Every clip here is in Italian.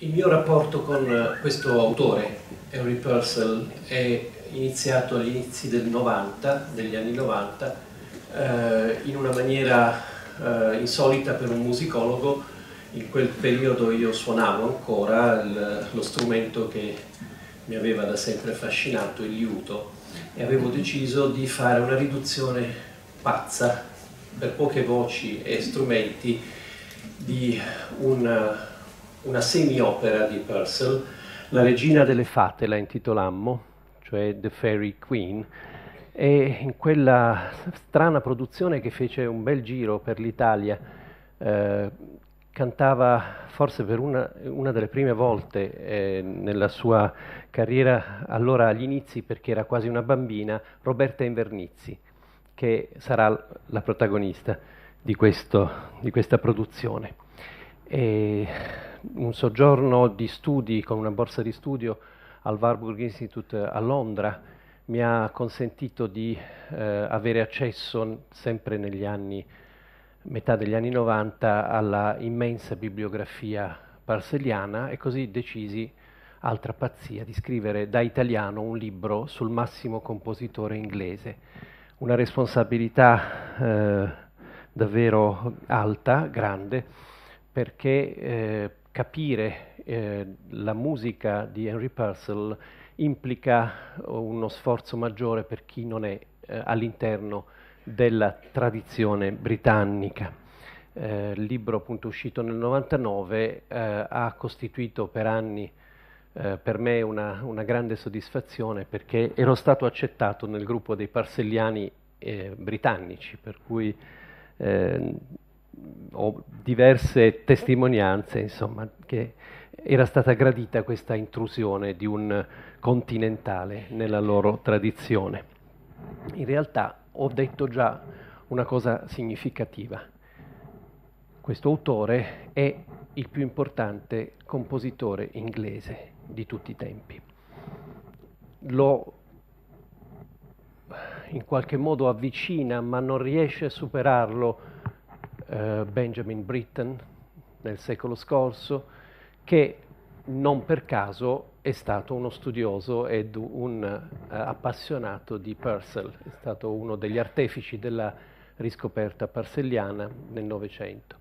Il mio rapporto con eh, questo autore, Henry Purcell, è iniziato agli inizi del 90, degli anni 90, eh, in una maniera eh, insolita per un musicologo. In quel periodo io suonavo ancora il, lo strumento che mi aveva da sempre affascinato, il liuto, e avevo deciso di fare una riduzione pazza per poche voci e strumenti di un una semi-opera di Purcell. La regina delle fate la intitolammo, cioè The Fairy Queen, e in quella strana produzione che fece un bel giro per l'Italia, eh, cantava forse per una, una delle prime volte eh, nella sua carriera, allora agli inizi perché era quasi una bambina, Roberta Invernizzi, che sarà la protagonista di, questo, di questa produzione e un soggiorno di studi con una borsa di studio al Warburg Institute a Londra mi ha consentito di eh, avere accesso sempre negli anni, metà degli anni 90, alla immensa bibliografia parselliana e così decisi, altra pazzia, di scrivere da italiano un libro sul massimo compositore inglese. Una responsabilità eh, davvero alta, grande, perché eh, capire eh, la musica di Henry Purcell implica uno sforzo maggiore per chi non è eh, all'interno della tradizione britannica. Eh, il libro appunto uscito nel 99 eh, ha costituito per anni eh, per me una, una, grande soddisfazione perché ero stato accettato nel gruppo dei parselliani eh, britannici, per cui eh, ho diverse testimonianze, insomma, che era stata gradita questa intrusione di un continentale nella loro tradizione. In realtà ho detto già una cosa significativa. Questo autore è il più importante compositore inglese di tutti i tempi. Lo in qualche modo avvicina, ma non riesce a superarlo eh, Benjamin Britten nel secolo scorso, che non per caso è stato uno studioso ed un eh, appassionato di Purcell, è stato uno degli artefici della riscoperta parselliana nel Novecento.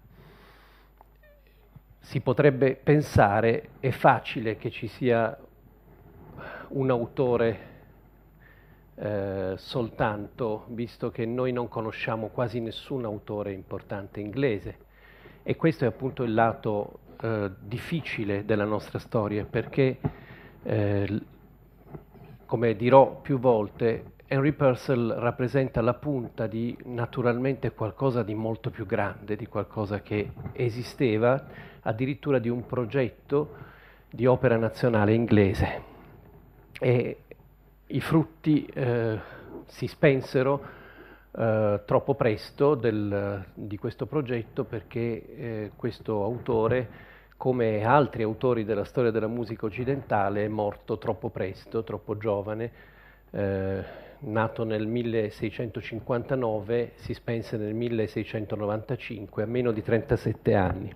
Si potrebbe pensare, è facile che ci sia un autore eh, soltanto, visto che noi non conosciamo quasi nessun autore importante inglese. E questo è appunto il lato eh, difficile della nostra storia, perché, eh, come dirò più volte, Henry Purcell rappresenta la punta di naturalmente qualcosa di molto più grande, di qualcosa che esisteva, addirittura di un progetto di opera nazionale inglese. E i frutti eh, si spensero eh, troppo presto del, di questo progetto perché eh, questo autore, come altri autori della storia della musica occidentale, è morto troppo presto, troppo giovane. Eh, nato nel 1659, si spense nel 1695, a meno di 37 anni.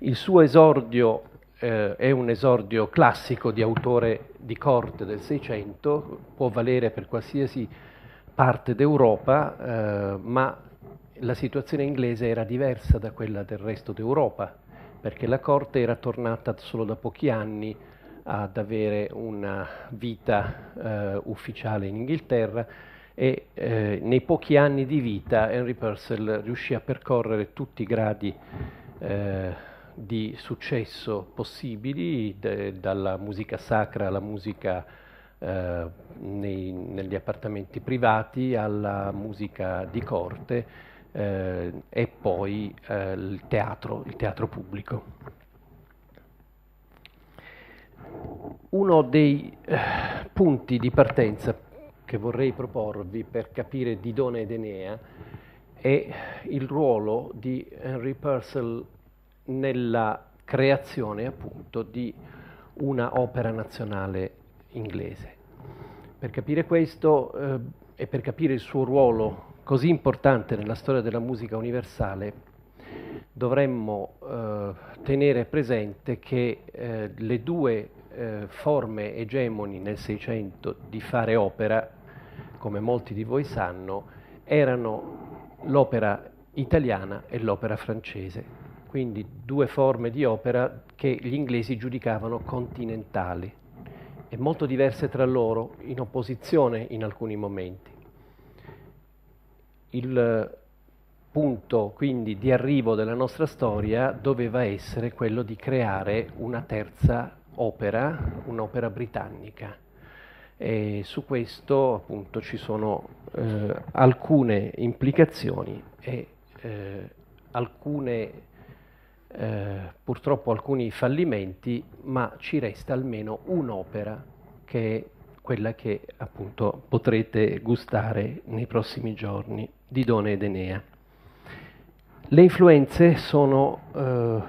Il suo esordio eh, è un esordio classico di autore di corte del Seicento, può valere per qualsiasi parte d'Europa, eh, ma la situazione inglese era diversa da quella del resto d'Europa, perché la corte era tornata solo da pochi anni ad avere una vita eh, ufficiale in Inghilterra e eh, nei pochi anni di vita Henry Purcell riuscì a percorrere tutti i gradi eh, di successo possibili, de, dalla musica sacra alla musica eh, nei, negli appartamenti privati alla musica di corte eh, e poi eh, il, teatro, il teatro pubblico. Uno dei eh, punti di partenza che vorrei proporvi per capire Didone ed Enea è il ruolo di Henry Purcell nella creazione appunto di una opera nazionale inglese. Per capire questo eh, e per capire il suo ruolo così importante nella storia della musica universale, dovremmo eh, tenere presente che eh, le due eh, forme egemoni nel Seicento di fare opera, come molti di voi sanno, erano l'opera italiana e l'opera francese quindi due forme di opera che gli inglesi giudicavano continentali e molto diverse tra loro, in opposizione in alcuni momenti. Il punto quindi di arrivo della nostra storia doveva essere quello di creare una terza opera, un'opera britannica. E su questo appunto ci sono eh, alcune implicazioni e eh, alcune eh, purtroppo alcuni fallimenti, ma ci resta almeno un'opera che è quella che appunto potrete gustare nei prossimi giorni di Dona ed Enea. Le influenze sono eh,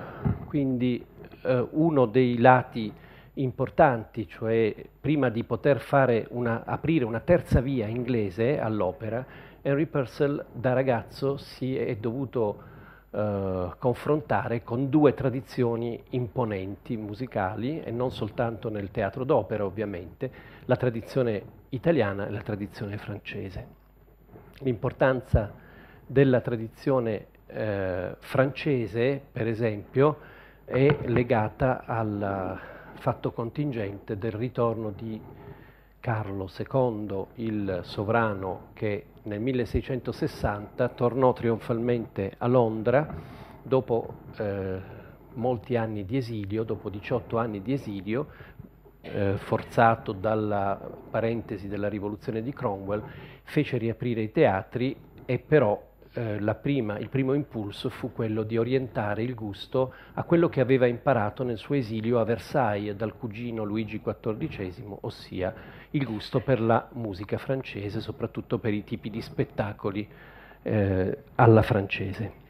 quindi eh, uno dei lati importanti, cioè prima di poter una, aprire una terza via inglese all'opera, Henry Purcell da ragazzo si è dovuto eh, confrontare con due tradizioni imponenti musicali e non soltanto nel teatro d'opera ovviamente, la tradizione italiana e la tradizione francese. L'importanza della tradizione eh, francese, per esempio, è legata al fatto contingente del ritorno di Carlo II, il sovrano che nel 1660 tornò trionfalmente a Londra dopo eh, molti anni di esilio, dopo 18 anni di esilio, eh, forzato dalla parentesi della rivoluzione di Cromwell, fece riaprire i teatri e però eh, prima, il primo impulso fu quello di orientare il gusto a quello che aveva imparato nel suo esilio a Versailles dal cugino Luigi XIV, ossia il gusto per la musica francese, soprattutto per i tipi di spettacoli eh, alla francese.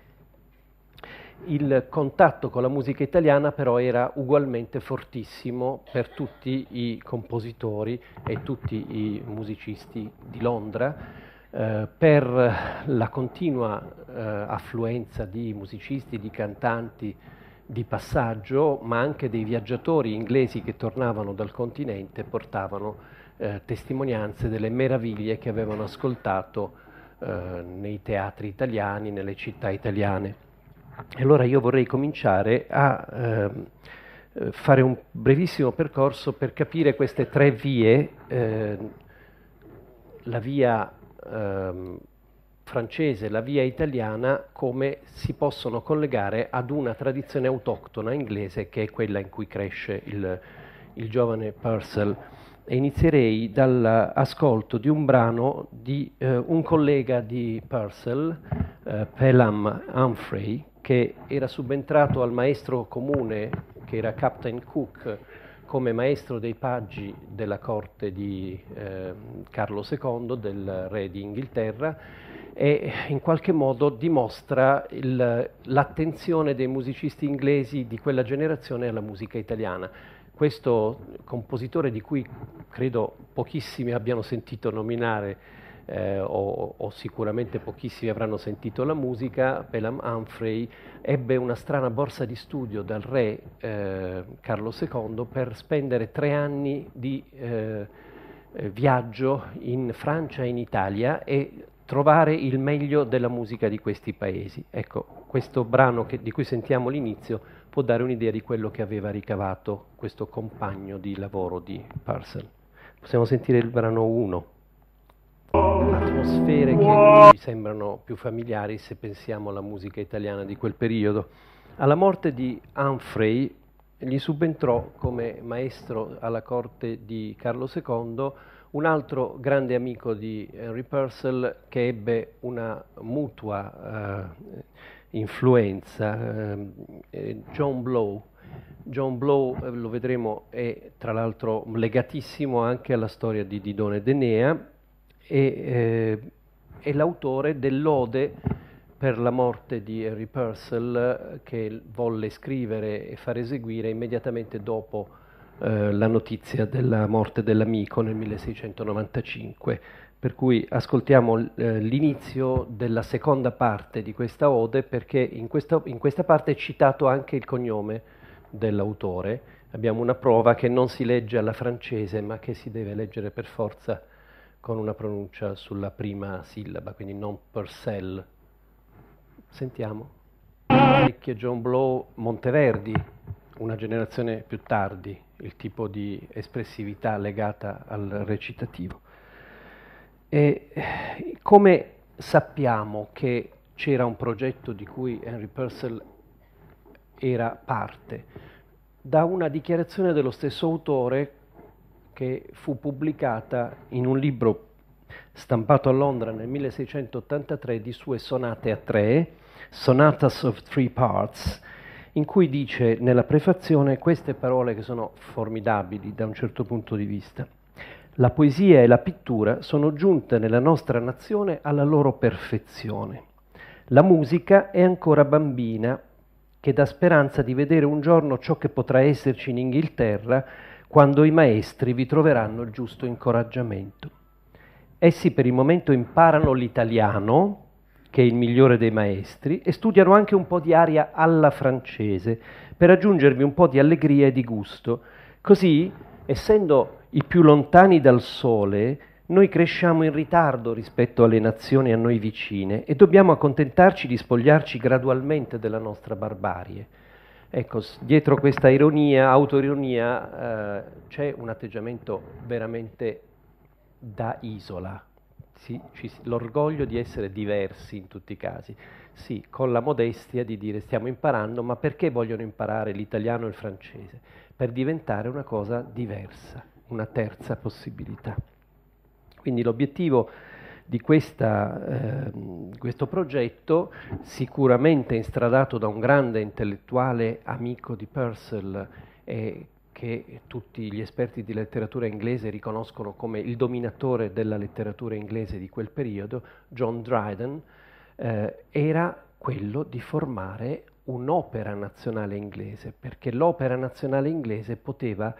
Il contatto con la musica italiana però era ugualmente fortissimo per tutti i compositori e tutti i musicisti di Londra eh, per la continua eh, affluenza di musicisti, di cantanti di passaggio, ma anche dei viaggiatori inglesi che tornavano dal continente e portavano eh, testimonianze delle meraviglie che avevano ascoltato eh, nei teatri italiani, nelle città italiane. E allora io vorrei cominciare a ehm, fare un brevissimo percorso per capire queste tre vie, eh, la via ehm, francese, la via italiana, come si possono collegare ad una tradizione autoctona inglese che è quella in cui cresce il, il giovane Purcell. E inizierei dall'ascolto di un brano di eh, un collega di Purcell, eh, Pelham Humphrey, che era subentrato al maestro comune che era Captain Cook come maestro dei paggi della corte di eh, Carlo II, del re di Inghilterra, e in qualche modo dimostra il, l'attenzione dei musicisti inglesi di quella generazione alla musica italiana. Questo compositore di cui credo pochissimi abbiano sentito nominare eh, o, o, sicuramente pochissimi avranno sentito la musica, Pelham Humphrey ebbe una strana borsa di studio dal re eh, Carlo II per spendere tre anni di eh, eh, viaggio in Francia e in Italia e trovare il meglio della musica di questi paesi. Ecco, questo brano che, di cui sentiamo l'inizio può dare un'idea di quello che aveva ricavato questo compagno di lavoro di Parcel. Possiamo sentire il brano 1. Atmosfere che ci sembrano più familiari se pensiamo alla musica italiana di quel periodo. Alla morte di Humphrey gli subentrò come maestro alla corte di Carlo II un altro grande amico di Henry Purcell che ebbe una mutua eh, influenza, eh, eh, John Blow. John Blow, eh, lo vedremo, è tra l'altro legatissimo anche alla storia di Didone Denea e eh, è l'autore dell'ode per la morte di Harry Purcell che volle scrivere e far eseguire immediatamente dopo eh, la notizia della morte dell'amico nel 1695. Per cui ascoltiamo eh, l'inizio della seconda parte di questa ode perché in questa, in questa parte è citato anche il cognome dell'autore. Abbiamo una prova che non si legge alla francese ma che si deve leggere per forza con una pronuncia sulla prima sillaba, quindi non Purcell. Sentiamo. Ricky e John Blow Monteverdi, una generazione più tardi, il tipo di espressività legata al recitativo. E come sappiamo che c'era un progetto di cui Henry Purcell era parte? Da una dichiarazione dello stesso autore che fu pubblicata in un libro stampato a Londra nel 1683 di sue sonate a tre, Sonatas of Three Parts, in cui dice nella prefazione queste parole che sono formidabili da un certo punto di vista. La poesia e la pittura sono giunte nella nostra nazione alla loro perfezione. La musica è ancora bambina che dà speranza di vedere un giorno ciò che potrà esserci in Inghilterra quando i maestri vi troveranno il giusto incoraggiamento. Essi per il momento imparano l'italiano, che è il migliore dei maestri, e studiano anche un po' di aria alla francese, per aggiungervi un po' di allegria e di gusto. Così, essendo i più lontani dal sole, noi cresciamo in ritardo rispetto alle nazioni a noi vicine e dobbiamo accontentarci di spogliarci gradualmente della nostra barbarie. Ecco, dietro questa ironia, autoironia, eh, c'è un atteggiamento veramente da isola, sì, ci, l'orgoglio di essere diversi in tutti i casi, sì, con la modestia di dire stiamo imparando, ma perché vogliono imparare l'italiano e il francese? Per diventare una cosa diversa, una terza possibilità. Quindi l'obiettivo di questa, eh, questo progetto, sicuramente instradato da un grande intellettuale amico di Purcell eh, che tutti gli esperti di letteratura inglese riconoscono come il dominatore della letteratura inglese di quel periodo, John Dryden, eh, era quello di formare un'opera nazionale inglese, perché l'opera nazionale inglese poteva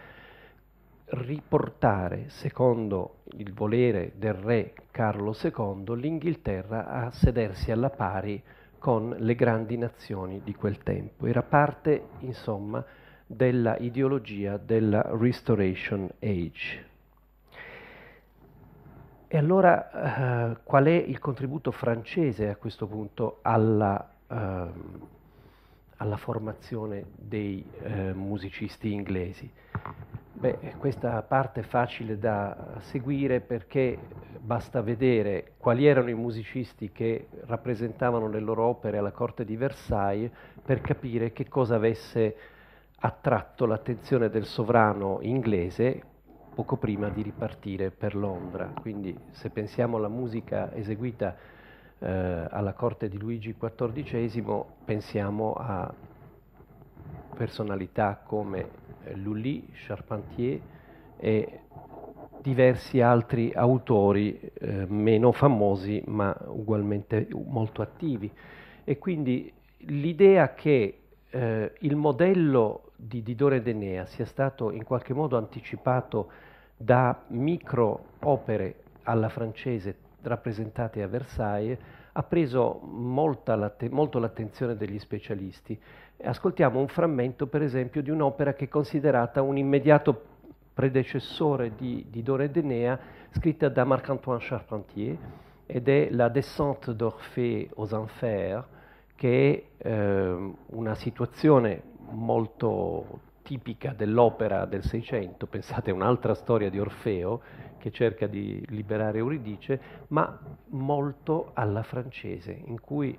riportare, secondo il volere del re Carlo II, l'Inghilterra a sedersi alla pari con le grandi nazioni di quel tempo. Era parte, insomma, della ideologia della Restoration Age. E allora eh, qual è il contributo francese a questo punto alla, eh, alla formazione dei eh, musicisti inglesi? Beh, questa parte è facile da seguire perché basta vedere quali erano i musicisti che rappresentavano le loro opere alla corte di Versailles per capire che cosa avesse attratto l'attenzione del sovrano inglese poco prima di ripartire per Londra. Quindi se pensiamo alla musica eseguita eh, alla corte di Luigi XIV, pensiamo a personalità come eh, Lully, Charpentier e diversi altri autori eh, meno famosi ma ugualmente molto attivi. E quindi l'idea che eh, il modello di Didore d'Enea sia stato in qualche modo anticipato da micro opere alla francese rappresentate a Versailles ha preso l'atte- molto l'attenzione degli specialisti ascoltiamo un frammento, per esempio, di un'opera che è considerata un immediato predecessore di, di Dora ed Enea, scritta da Marc-Antoine Charpentier, ed è La descente d'Orphée aux Enfers, che è eh, una situazione molto tipica dell'opera del Seicento, pensate a un'altra storia di Orfeo che cerca di liberare Euridice, ma molto alla francese, in cui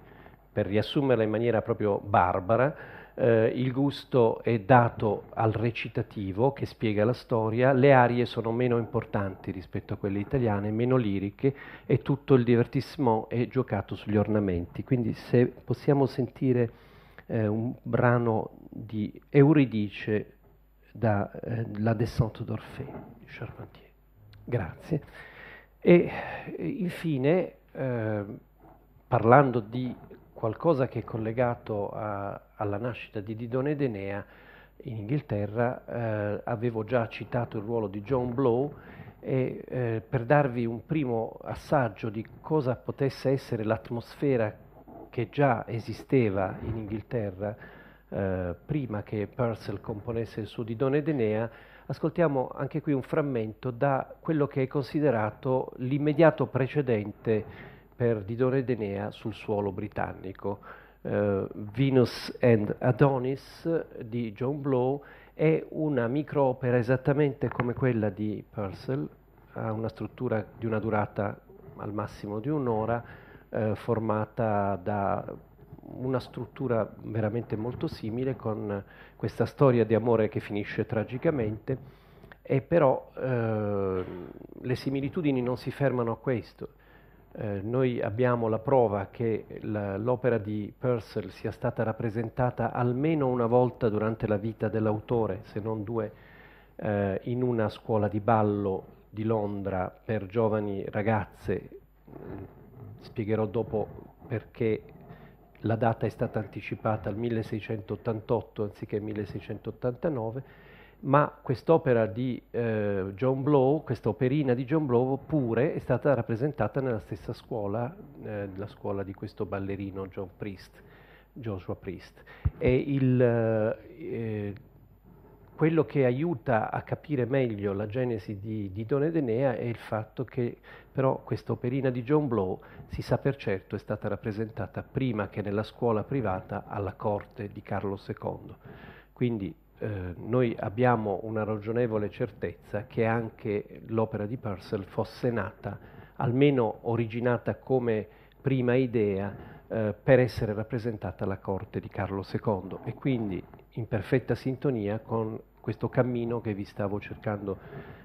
per riassumerla in maniera proprio barbara, eh, il gusto è dato al recitativo che spiega la storia, le arie sono meno importanti rispetto a quelle italiane, meno liriche e tutto il divertissement è giocato sugli ornamenti. Quindi se possiamo sentire eh, un brano di Euridice da eh, La descente d'Orfè di Charpentier. Grazie. E eh, infine, eh, parlando di qualcosa che è collegato a, alla nascita di Didone ed Enea in Inghilterra, eh, avevo già citato il ruolo di John Blow e eh, per darvi un primo assaggio di cosa potesse essere l'atmosfera che già esisteva in Inghilterra eh, prima che Purcell componesse il suo Didone ed Enea, ascoltiamo anche qui un frammento da quello che è considerato l'immediato precedente per Didore Denea sul suolo britannico. Uh, Venus and Adonis di John Blow è una microopera esattamente come quella di Purcell, ha una struttura di una durata al massimo di un'ora, eh, formata da una struttura veramente molto simile con questa storia di amore che finisce tragicamente e però eh, le similitudini non si fermano a questo. Eh, noi abbiamo la prova che la, l'opera di Purcell sia stata rappresentata almeno una volta durante la vita dell'autore, se non due, eh, in una scuola di ballo di Londra per giovani ragazze. Mm, spiegherò dopo perché la data è stata anticipata al 1688 anziché 1689 ma quest'opera di eh, John Blow, questa operina di John Blow pure è stata rappresentata nella stessa scuola, eh, la scuola di questo ballerino John Priest, Joshua Priest. E il, eh, quello che aiuta a capire meglio la genesi di, di Don Edenea è il fatto che però quest'operina di John Blow si sa per certo è stata rappresentata prima che nella scuola privata alla corte di Carlo II. Quindi eh, noi abbiamo una ragionevole certezza che anche l'opera di Purcell fosse nata, almeno originata come prima idea, eh, per essere rappresentata alla corte di Carlo II e quindi in perfetta sintonia con questo cammino che vi stavo cercando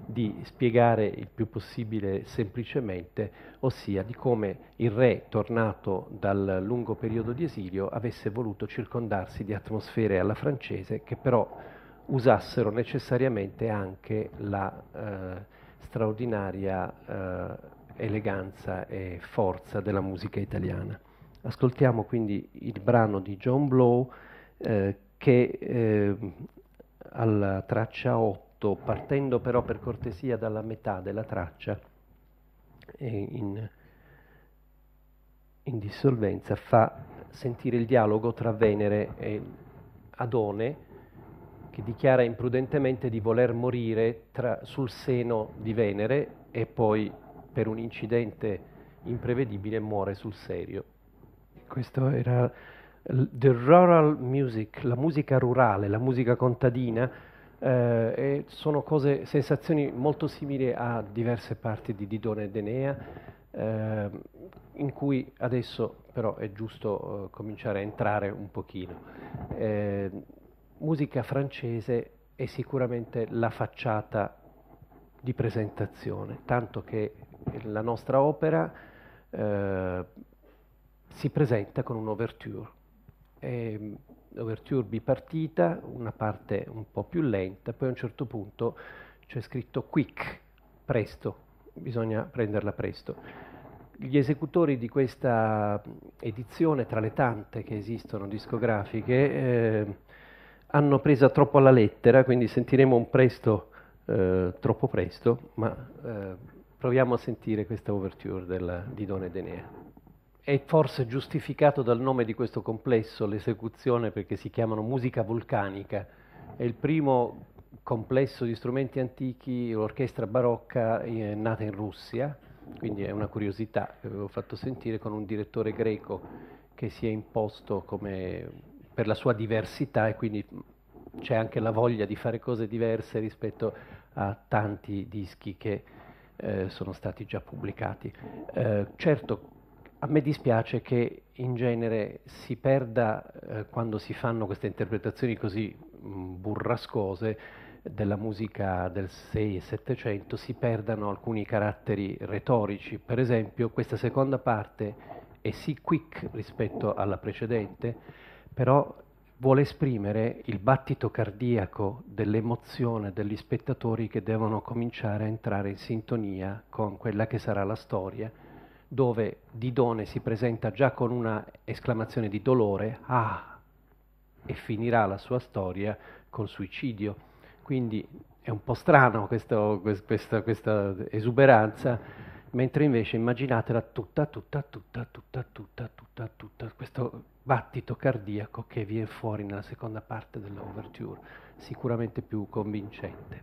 di spiegare il più possibile semplicemente, ossia di come il re, tornato dal lungo periodo di esilio, avesse voluto circondarsi di atmosfere alla francese che però usassero necessariamente anche la eh, straordinaria eh, eleganza e forza della musica italiana. Ascoltiamo quindi il brano di John Blow eh, che eh, alla traccia 8, partendo però per cortesia dalla metà della traccia, in, in dissolvenza fa sentire il dialogo tra Venere e Adone, che dichiara imprudentemente di voler morire tra, sul seno di Venere e poi per un incidente imprevedibile muore sul serio. Questo era the rural music, la musica rurale, la musica contadina, eh, sono cose, sensazioni molto simili a diverse parti di Didone e Denea, eh, in cui adesso però è giusto eh, cominciare a entrare un pochino. Eh, musica francese è sicuramente la facciata di presentazione, tanto che la nostra opera eh, si presenta con un'ouverture eh, overture bipartita, una parte un po' più lenta, poi a un certo punto c'è scritto quick, presto, bisogna prenderla presto. Gli esecutori di questa edizione, tra le tante che esistono discografiche, eh, hanno preso troppo alla lettera, quindi sentiremo un presto eh, troppo presto, ma eh, proviamo a sentire questa overture della, di Don Edenea. È forse giustificato dal nome di questo complesso l'esecuzione perché si chiamano musica vulcanica. È il primo complesso di strumenti antichi, l'orchestra barocca è eh, nata in Russia, quindi è una curiosità che avevo fatto sentire con un direttore greco che si è imposto come, per la sua diversità e quindi c'è anche la voglia di fare cose diverse rispetto a tanti dischi che eh, sono stati già pubblicati. Eh, certo a me dispiace che in genere si perda, eh, quando si fanno queste interpretazioni così mh, mm, burrascose, della musica del 6 e 700 si perdano alcuni caratteri retorici. Per esempio, questa seconda parte è sì quick rispetto alla precedente, però vuole esprimere il battito cardiaco dell'emozione degli spettatori che devono cominciare a entrare in sintonia con quella che sarà la storia dove Didone si presenta già con una esclamazione di dolore, ah, e finirà la sua storia col suicidio. Quindi è un po' strano questo, questa, questa esuberanza, mentre invece immaginatela tutta, tutta, tutta, tutta, tutta, tutta, tutta, questo battito cardiaco che viene fuori nella seconda parte dell'overture, sicuramente più convincente.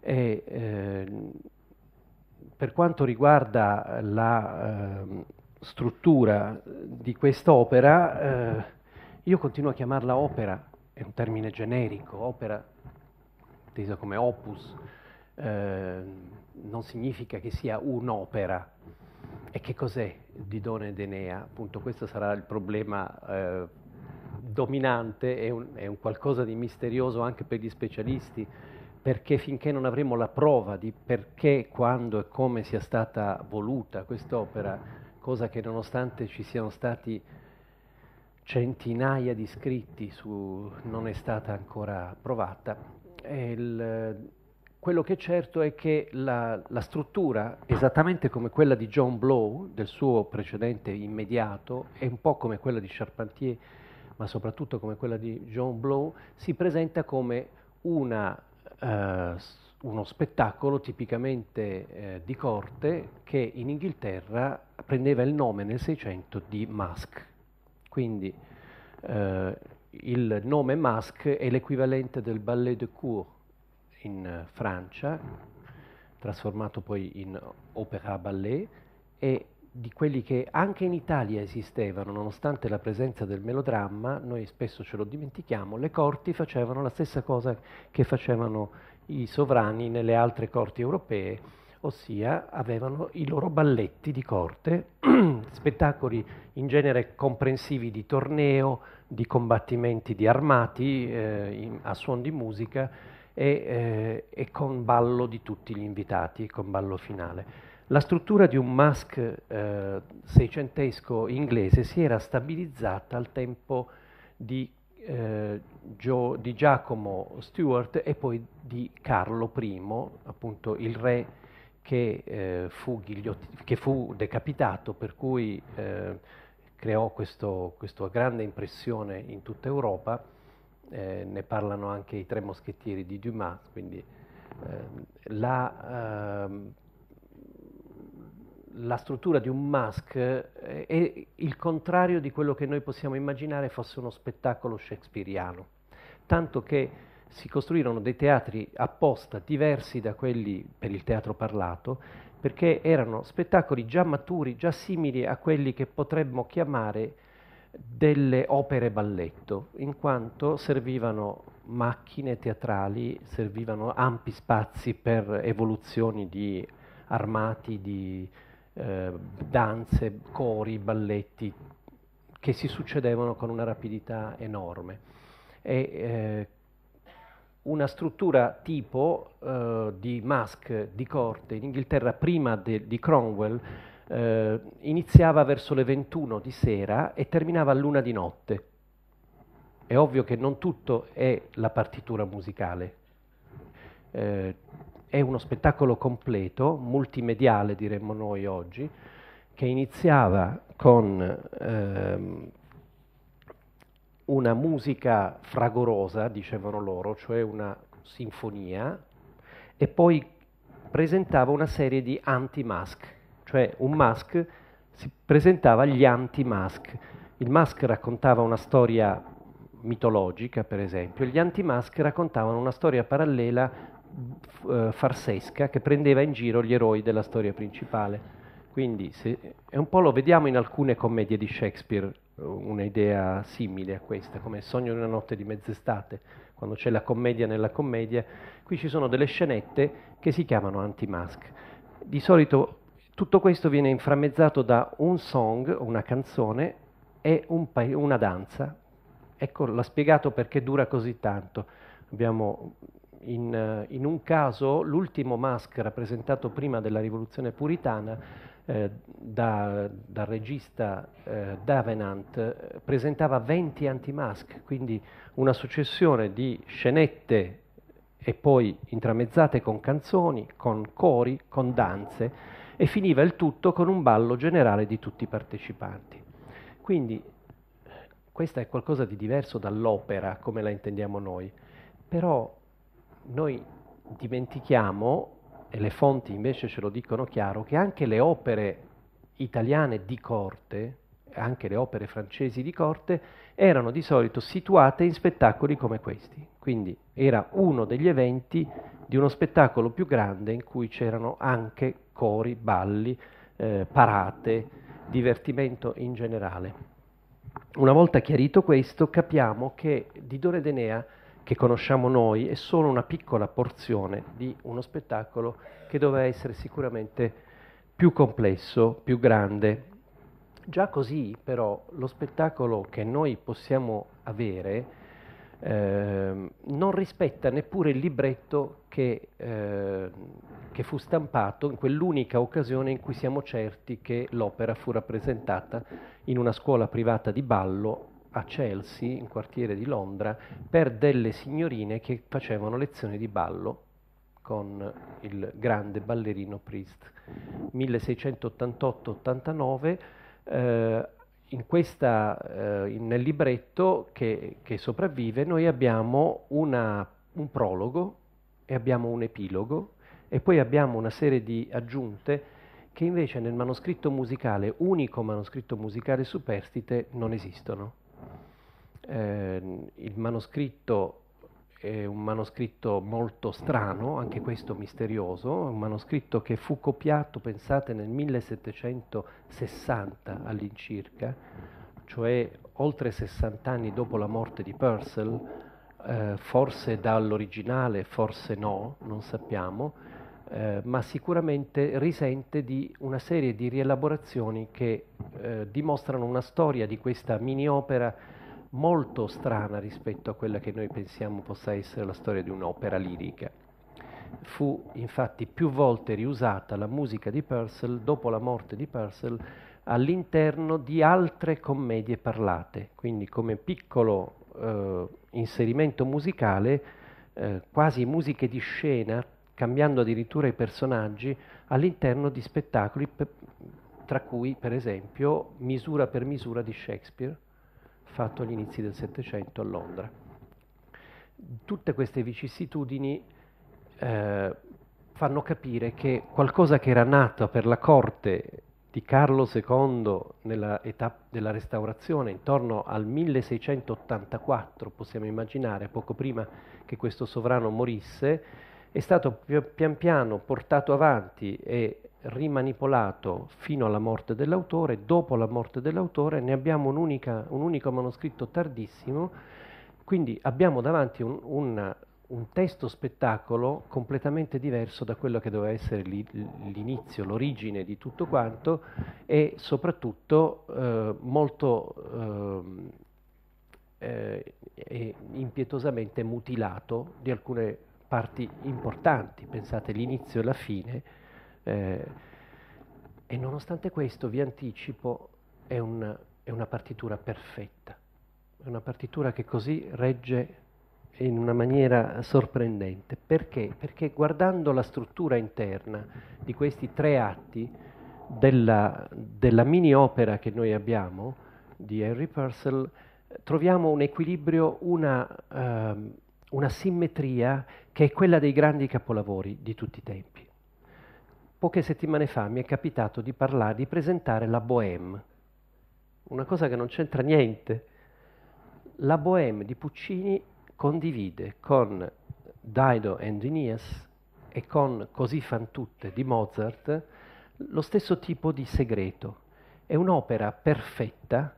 E, eh, per quanto riguarda eh, la eh, struttura di quest'opera, eh, io continuo a chiamarla opera, è un termine generico, opera intesa come opus, eh, non significa che sia un'opera. E che cos'è Didone ed Enea? Appunto questo sarà il problema eh, dominante, è un, è un qualcosa di misterioso anche per gli specialisti perché finché non avremo la prova di perché, quando e come sia stata voluta quest'opera, cosa che nonostante ci siano stati centinaia di scritti su, non è stata ancora provata, il, quello che è certo è che la, la struttura, esattamente come quella di John Blow, del suo precedente immediato, e un po' come quella di Charpentier, ma soprattutto come quella di John Blow, si presenta come una eh, uno spettacolo tipicamente eh, di corte che in Inghilterra prendeva il nome nel 600 di mask. Quindi eh, il nome mask è l'equivalente del ballet de cour in eh, Francia, trasformato poi in opera ballet, e di quelli che anche in Italia esistevano, nonostante la presenza del melodramma, noi spesso ce lo dimentichiamo, le corti facevano la stessa cosa che facevano i sovrani nelle altre corti europee, ossia avevano i loro balletti di corte, spettacoli in genere comprensivi di torneo, di combattimenti di armati eh, in, a suon di musica e, eh, e con ballo di tutti gli invitati, con ballo finale la struttura di un mask eh, seicentesco inglese si era stabilizzata al tempo di, eh, Gio, di, Giacomo Stuart e poi di Carlo I, appunto il re che, eh, fu, che fu, decapitato, per cui eh, creò questa grande impressione in tutta Europa. Eh, ne parlano anche i tre moschettieri di Dumas, quindi ehm, la ehm, la struttura di un mask è eh, il contrario di quello che noi possiamo immaginare fosse uno spettacolo shakespeariano, tanto che si costruirono dei teatri apposta diversi da quelli per il teatro parlato, perché erano spettacoli già maturi, già simili a quelli che potremmo chiamare delle opere balletto, in quanto servivano macchine teatrali, servivano ampi spazi per evoluzioni di armati, di eh, danze, cori, balletti che si succedevano con una rapidità enorme. E, eh, una struttura tipo eh, di mask di corte in Inghilterra prima de, di Cromwell eh, iniziava verso le 21 di sera e terminava a luna di notte. È ovvio che non tutto è la partitura musicale. Eh, è uno spettacolo completo, multimediale diremmo noi oggi, che iniziava con ehm, una musica fragorosa, dicevano loro, cioè una sinfonia, e poi presentava una serie di anti-mask, cioè un mask si presentava agli anti-mask. Il mask raccontava una storia mitologica, per esempio, gli anti-mask raccontavano una storia parallela eh, farsesca che prendeva in giro gli eroi della storia principale. Quindi se, è un po' lo vediamo in alcune commedie di Shakespeare, eh, un'idea simile a questa, come il sogno di una notte di mezz'estate, quando c'è la commedia nella commedia. Qui ci sono delle scenette che si chiamano anti-mask. Di solito tutto questo viene inframmezzato da un song, una canzone, e un pa- una danza. Ecco, l'ha spiegato perché dura così tanto. Abbiamo in, eh, in un caso, l'ultimo mask rappresentato prima della rivoluzione puritana, eh, da, dal regista eh, Davenant eh, presentava 20 anti-mask, quindi una successione di scenette e poi intramezzate con canzoni, con cori, con danze e finiva il tutto con un ballo generale di tutti i partecipanti. Quindi questa è qualcosa di diverso dall'opera come la intendiamo noi, però noi dimentichiamo, e le fonti invece ce lo dicono chiaro, che anche le opere italiane di corte, anche le opere francesi di corte, erano di solito situate in spettacoli come questi. Quindi era uno degli eventi di uno spettacolo più grande in cui c'erano anche cori, balli, eh, parate, divertimento in generale. Una volta chiarito questo, capiamo che Didone d'Enea che conosciamo noi è solo una piccola porzione di uno spettacolo che doveva essere sicuramente più complesso, più grande. Già così però lo spettacolo che noi possiamo avere eh, non rispetta neppure il libretto che, eh, che, fu stampato in quell'unica occasione in cui siamo certi che l'opera fu rappresentata in una scuola privata di ballo a Chelsea, in quartiere di Londra, per delle signorine che facevano lezioni di ballo con il grande ballerino Priest. 1688-89, eh, eh, nel libretto che, che, sopravvive noi abbiamo una, un prologo e abbiamo un epilogo e poi abbiamo una serie di aggiunte che invece nel manoscritto musicale, unico manoscritto musicale superstite, non esistono. Eh, il manoscritto è un manoscritto molto strano, anche questo misterioso, un manoscritto che fu copiato, pensate, nel 1760 all'incirca, cioè oltre 60 anni dopo la morte di Purcell, eh, forse dall'originale, forse no, non sappiamo, eh, ma sicuramente risente di una serie di rielaborazioni che eh, dimostrano una storia di questa mini opera molto strana rispetto a quella che noi pensiamo possa essere la storia di un'opera lirica. Fu infatti più volte riusata la musica di Purcell dopo la morte di Purcell all'interno di altre commedie parlate, quindi come piccolo eh, inserimento musicale, eh, quasi musiche di scena cambiando addirittura i personaggi all'interno di spettacoli per, tra cui per esempio Misura per misura di Shakespeare, fatto agli inizi del Settecento a Londra. Tutte queste vicissitudini eh, fanno capire che qualcosa che era nato per la corte di Carlo II nella età della restaurazione, intorno al 1684, possiamo immaginare, poco prima che questo sovrano morisse, è stato pian piano portato avanti e rimanipolato fino alla morte dell'autore, dopo la morte dell'autore ne abbiamo un, un unico manoscritto tardissimo, quindi abbiamo davanti un, un, un, testo spettacolo completamente diverso da quello che doveva essere l'inizio, l'origine di tutto quanto e soprattutto eh, molto ehm, eh, eh, impietosamente mutilato di alcune parti importanti, pensate l'inizio e la fine, eh, e nonostante questo vi anticipo è, un, è una partitura perfetta, è una partitura che così regge in una maniera sorprendente. Perché? Perché guardando la struttura interna di questi tre atti della, della mini opera che noi abbiamo di Henry Purcell, troviamo un equilibrio, una... Ehm, una simmetria che è quella dei grandi capolavori di tutti i tempi. Poche settimane fa mi è capitato di parlare, di presentare la Bohème, una cosa che non c'entra niente. La Bohème di Puccini condivide con Dido and Aeneas e con Così fan tutte di Mozart lo stesso tipo di segreto. È un'opera perfetta,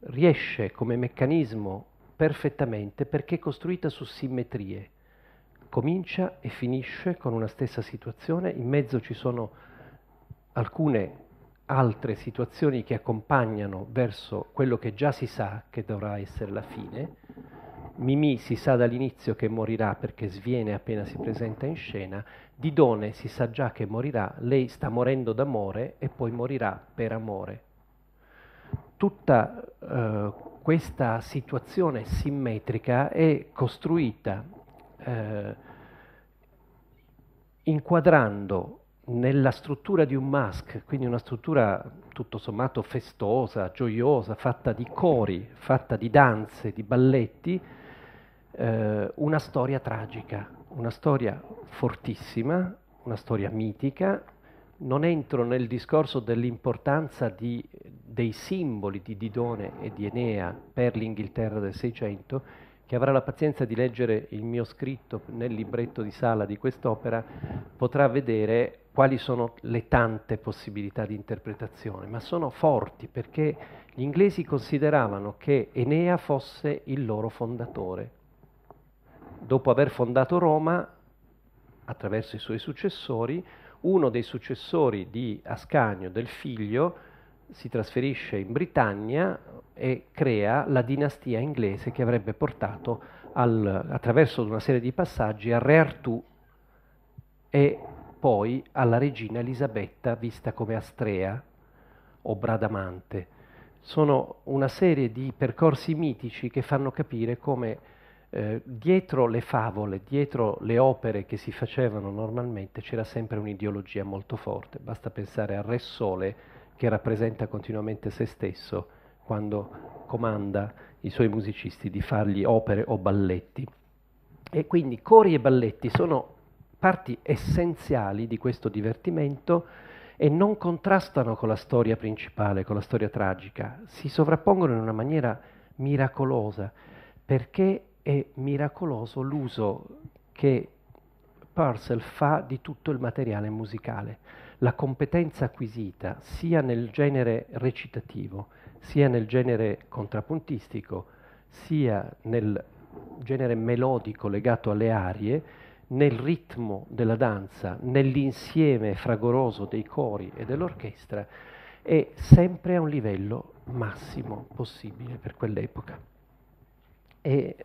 riesce come meccanismo perfettamente perché è costruita su simmetrie. Comincia e finisce con una stessa situazione, in mezzo ci sono alcune altre situazioni che accompagnano verso quello che già si sa che dovrà essere la fine. Mimì si sa dall'inizio che morirà perché sviene appena si presenta in scena, Didone si sa già che morirà, lei sta morendo d'amore e poi morirà per amore, tutta eh, questa situazione simmetrica è costruita eh, inquadrando nella struttura di un mask, quindi una struttura tutto sommato festosa, gioiosa, fatta di cori, fatta di danze, di balletti, eh, una storia tragica, una storia fortissima, una storia mitica. Non entro nel discorso dell'importanza di, dei simboli di Didone e di Enea per l'Inghilterra del Seicento, che avrà la pazienza di leggere il mio scritto nel libretto di sala di quest'opera, potrà vedere quali sono le tante possibilità di interpretazione, ma sono forti perché gli inglesi consideravano che Enea fosse il loro fondatore. Dopo aver fondato Roma, attraverso i suoi successori, uno dei successori di Ascanio, del figlio, si trasferisce in Britannia e crea la dinastia inglese che avrebbe portato al, attraverso una serie di passaggi a Re Artù e poi alla regina Elisabetta vista come Astrea o Bradamante. Sono una serie di percorsi mitici che fanno capire come eh, dietro le favole, dietro le opere che si facevano normalmente c'era sempre un'ideologia molto forte. Basta pensare al Re Sole che rappresenta continuamente se stesso quando comanda i suoi musicisti di fargli opere o balletti. E quindi cori e balletti sono parti essenziali di questo divertimento e non contrastano con la storia principale, con la storia tragica, si sovrappongono in una maniera miracolosa, perché è miracoloso l'uso che Purcell fa di tutto il materiale musicale la competenza acquisita sia nel genere recitativo, sia nel genere contrapuntistico, sia nel genere melodico legato alle arie, nel ritmo della danza, nell'insieme fragoroso dei cori e dell'orchestra, è sempre a un livello massimo possibile per quell'epoca. E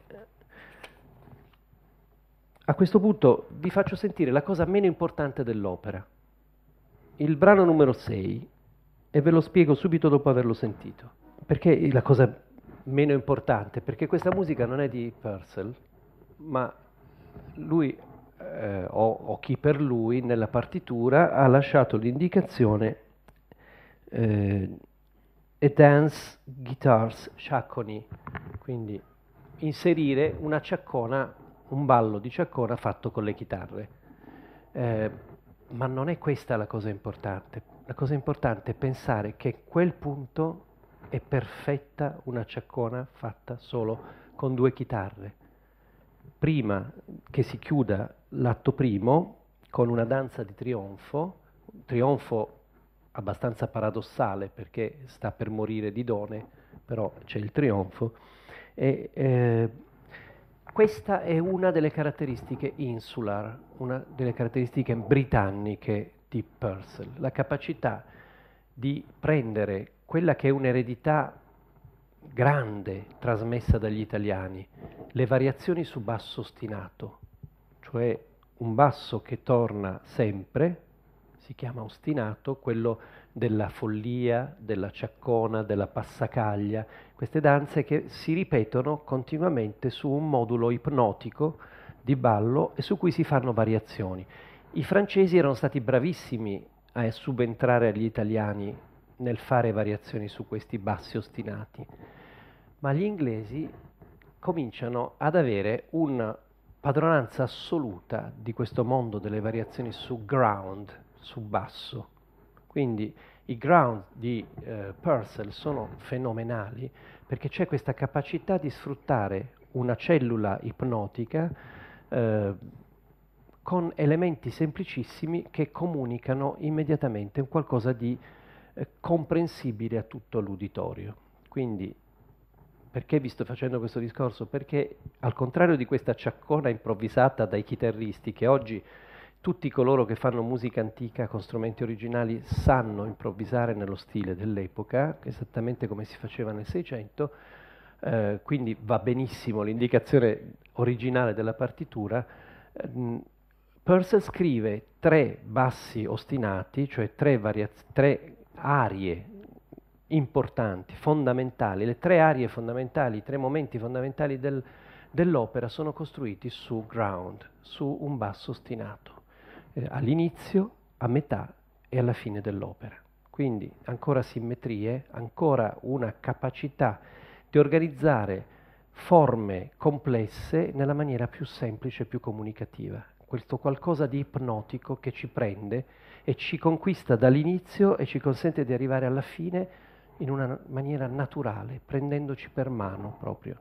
a questo punto vi faccio sentire la cosa meno importante dell'opera il brano numero 6 e ve lo spiego subito dopo averlo sentito, perché è la cosa meno importante, perché questa musica non è di Purcell, ma lui eh, o, o, chi per lui nella partitura ha lasciato l'indicazione eh, e dance guitars ciacconi, quindi inserire una ciaccona, un ballo di ciaccona fatto con le chitarre. Eh, ma non è questa la cosa importante. La cosa importante è pensare che quel punto è perfetta una ciaccona fatta solo con due chitarre. Prima che si chiuda l'atto primo con una danza di trionfo, un trionfo abbastanza paradossale perché sta per morire Didone, però c'è il trionfo, e, eh, questa è una delle caratteristiche insular, una delle caratteristiche britanniche di Purcell, la capacità di prendere quella che è un'eredità grande trasmessa dagli italiani, le variazioni su basso ostinato, cioè un basso che torna sempre, si chiama ostinato, quello della follia, della ciaccona, della passacaglia, queste danze che si ripetono continuamente su un modulo ipnotico di ballo e su cui si fanno variazioni. I francesi erano stati bravissimi a subentrare agli italiani nel fare variazioni su questi bassi ostinati, ma gli inglesi cominciano ad avere una padronanza assoluta di questo mondo delle variazioni su ground, su basso. Quindi i ground di eh, Purcell sono fenomenali perché c'è questa capacità di sfruttare una cellula ipnotica eh, con elementi semplicissimi che comunicano immediatamente un qualcosa di eh, comprensibile a tutto l'uditorio. Quindi perché vi sto facendo questo discorso? Perché al contrario di questa ciaccona improvvisata dai chitarristi che oggi tutti coloro che fanno musica antica con strumenti originali sanno improvvisare nello stile dell'epoca, esattamente come si faceva nel Seicento, eh, quindi va benissimo l'indicazione originale della partitura. Ehm, Purcell scrive tre bassi ostinati, cioè tre, variaz- tre arie importanti, fondamentali, le tre aree fondamentali, i tre momenti fondamentali del, dell'opera sono costruiti su ground, su un basso ostinato eh, all'inizio, a metà e alla fine dell'opera. Quindi ancora simmetrie, ancora una capacità di organizzare forme complesse nella maniera più semplice e più comunicativa. Questo qualcosa di ipnotico che ci prende e ci conquista dall'inizio e ci consente di arrivare alla fine in una maniera naturale, prendendoci per mano proprio.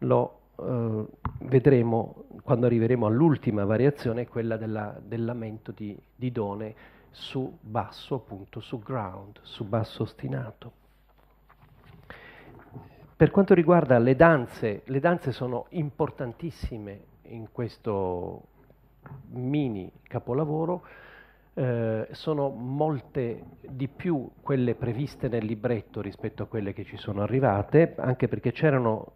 Lo eh, vedremo quando arriveremo all'ultima variazione, quella della, del lamento di Didone su basso, appunto, su ground, su basso ostinato. Per quanto riguarda le danze, le danze sono importantissime in questo mini capolavoro, eh, sono molte di più quelle previste nel libretto rispetto a quelle che ci sono arrivate, anche perché c'erano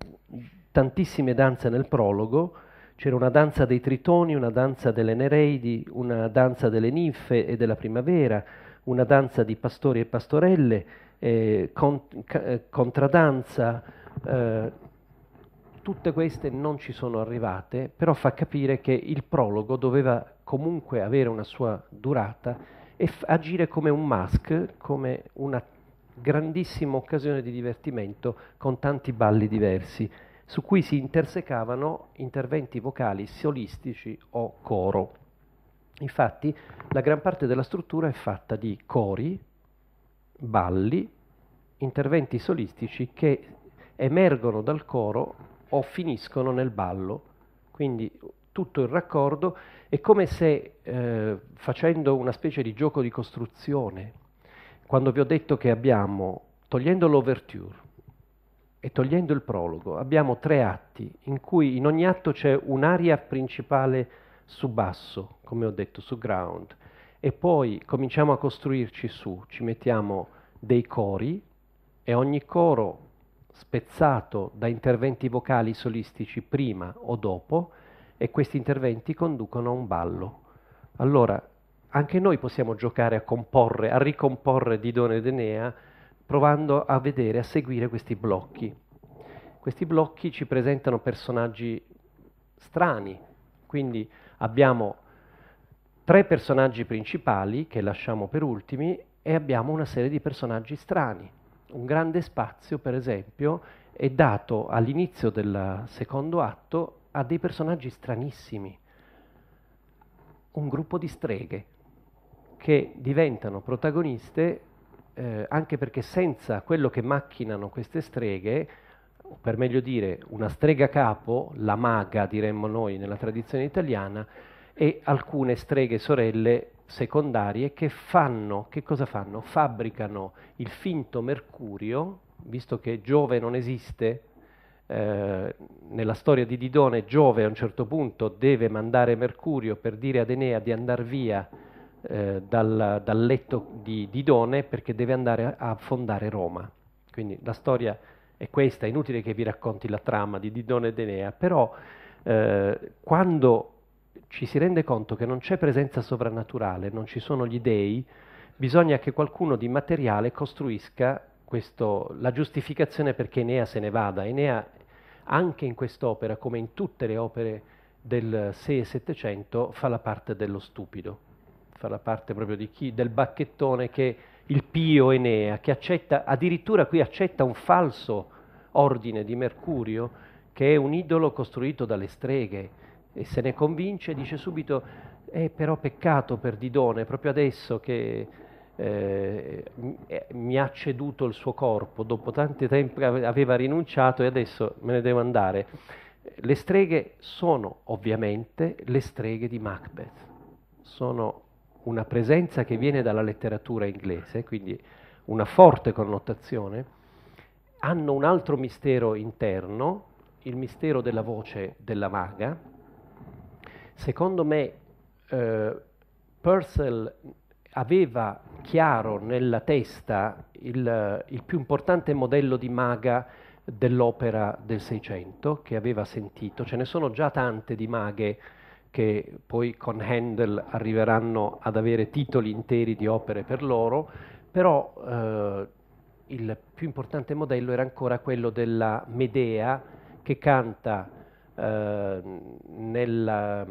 tantissime danze nel prologo, c'era una danza dei tritoni, una danza delle nereidi, una danza delle ninfe e della primavera, una danza di pastori e pastorelle, eh, con, ca, eh, contradanza, eh, tutte queste non ci sono arrivate, però fa capire che il prologo doveva comunque avere una sua durata e f- agire come un mask, come una grandissima occasione di divertimento con tanti balli diversi su cui si intersecavano interventi vocali solistici o coro. Infatti la gran parte della struttura è fatta di cori, balli, interventi solistici che emergono dal coro o finiscono nel ballo. Quindi tutto il raccordo è come se eh, facendo una specie di gioco di costruzione, quando vi ho detto che abbiamo, togliendo l'overture, e togliendo il prologo, abbiamo tre atti in cui in ogni atto c'è un'area principale su basso, come ho detto, su ground, e poi cominciamo a costruirci su, ci mettiamo dei cori e ogni coro spezzato da interventi vocali solistici prima o dopo e questi interventi conducono a un ballo. Allora, anche noi possiamo giocare a comporre, a ricomporre Didone ed Enea provando a vedere, a seguire questi blocchi. Questi blocchi ci presentano personaggi strani, quindi abbiamo tre personaggi principali che lasciamo per ultimi e abbiamo una serie di personaggi strani. Un grande spazio, per esempio, è dato all'inizio del secondo atto a dei personaggi stranissimi, un gruppo di streghe che diventano protagoniste eh, anche perché senza quello che macchinano queste streghe, o per meglio dire una strega capo, la maga diremmo noi nella tradizione italiana, e alcune streghe sorelle secondarie che fanno, che cosa fanno? Fabbricano il finto mercurio, visto che Giove non esiste, eh, nella storia di Didone Giove a un certo punto deve mandare Mercurio per dire ad Enea di andare via eh, dal, dal, letto di Didone perché deve andare a, fondare Roma. Quindi la storia è questa, è inutile che vi racconti la trama di Didone ed Enea, però eh, quando ci si rende conto che non c'è presenza sovrannaturale, non ci sono gli dei, bisogna che qualcuno di materiale costruisca questo, la giustificazione perché Enea se ne vada. Enea anche in quest'opera, come in tutte le opere del 6 e 700, fa la parte dello stupido far la parte proprio di chi, del bacchettone che il Pio Enea, che accetta, addirittura qui accetta un falso ordine di Mercurio, che è un idolo costruito dalle streghe, e se ne convince, dice subito, è eh, però peccato per Didone, proprio adesso che eh, mi ha ceduto il suo corpo, dopo tanti tempi aveva rinunciato e adesso me ne devo andare. Le streghe sono ovviamente le streghe di Macbeth, sono una presenza che viene dalla letteratura inglese, quindi una forte connotazione, hanno un altro mistero interno, il mistero della voce della maga. Secondo me eh, Purcell aveva chiaro nella testa il, il più importante modello di maga dell'opera del Seicento che aveva sentito. Ce ne sono già tante di maghe che poi con Handel arriveranno ad avere titoli interi di opere per loro, però eh, il più importante modello era ancora quello della Medea che canta eh, nella,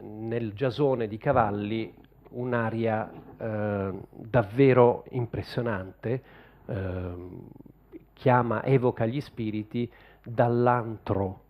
nel giasone di cavalli un'aria eh, davvero impressionante, eh, chiama, evoca gli spiriti dall'antro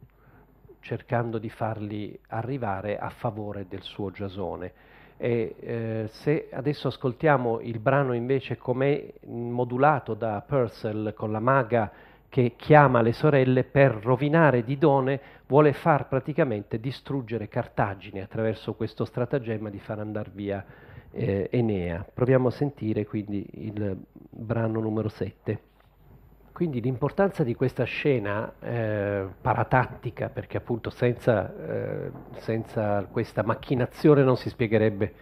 cercando di farli arrivare a favore del suo Giasone. E, eh, se adesso ascoltiamo il brano invece come modulato da Purcell con la maga che chiama le sorelle per rovinare Didone, vuole far praticamente distruggere Cartagine attraverso questo stratagemma di far andare via eh, Enea. Proviamo a sentire quindi il brano numero 7. Quindi l'importanza di questa scena eh, paratattica, perché appunto senza, eh, senza, questa macchinazione non si spiegherebbe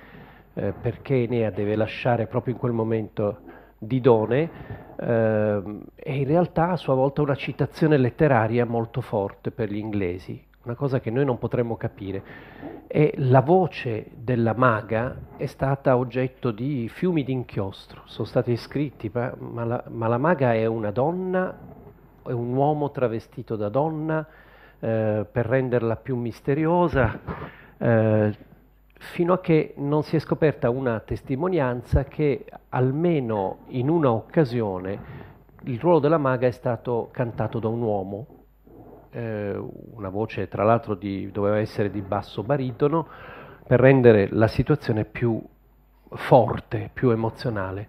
eh, perché Enea deve lasciare proprio in quel momento Didone, è ehm, in realtà a sua volta una citazione letteraria molto forte per gli inglesi, una cosa che noi non potremmo capire. E la voce della maga è stata oggetto di fiumi di inchiostro, sono stati scritti, ma la, ma la maga è una donna, è un uomo travestito da donna eh, per renderla più misteriosa, eh, fino a che non si è scoperta una testimonianza che almeno in una occasione il ruolo della maga è stato cantato da un uomo eh, una voce tra l'altro di, doveva essere di basso baritono, per rendere la situazione più forte, più emozionale.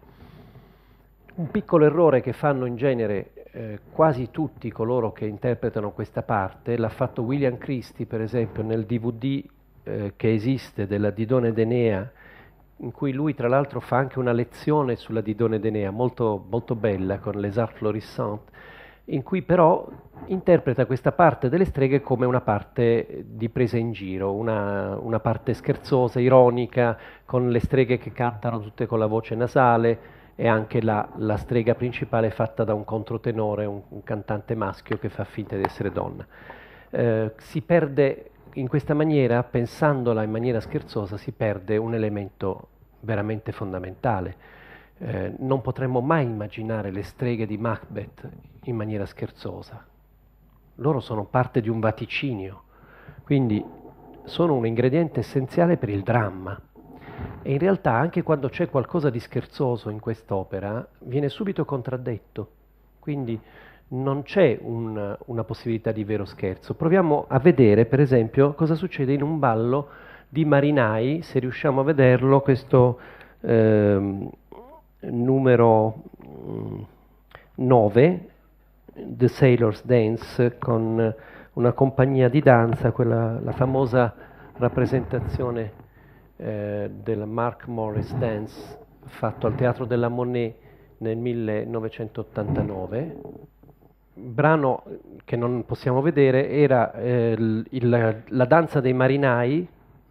Un piccolo errore che fanno in genere eh, quasi tutti coloro che interpretano questa parte, l'ha fatto William Christie per esempio nel DVD eh, che esiste della Didone d'Enea, in cui lui tra l'altro fa anche una lezione sulla Didone d'Enea, molto, molto bella, con Les Arts Florissantes, in cui però interpreta questa parte delle streghe come una parte di presa in giro, una, una parte scherzosa, ironica, con le streghe che cantano tutte con la voce nasale e anche la, la strega principale fatta da un controtenore, un, un, cantante maschio che fa finta di essere donna. Eh, si perde in questa maniera, pensandola in maniera scherzosa, si perde un elemento veramente fondamentale eh, non potremmo mai immaginare le streghe di Macbeth in maniera scherzosa. Loro sono parte di un vaticinio, quindi sono un ingrediente essenziale per il dramma. E in realtà anche quando c'è qualcosa di scherzoso in quest'opera, viene subito contraddetto. Quindi non c'è un, una possibilità di vero scherzo. Proviamo a vedere, per esempio, cosa succede in un ballo di marinai, se riusciamo a vederlo, questo... Ehm, numero 9, mm, The Sailor's Dance, con una compagnia di danza, quella, la famosa rappresentazione eh, del Mark Morris Dance fatto al Teatro della Monet nel 1989. Brano che non possiamo vedere era eh, il, la danza dei marinai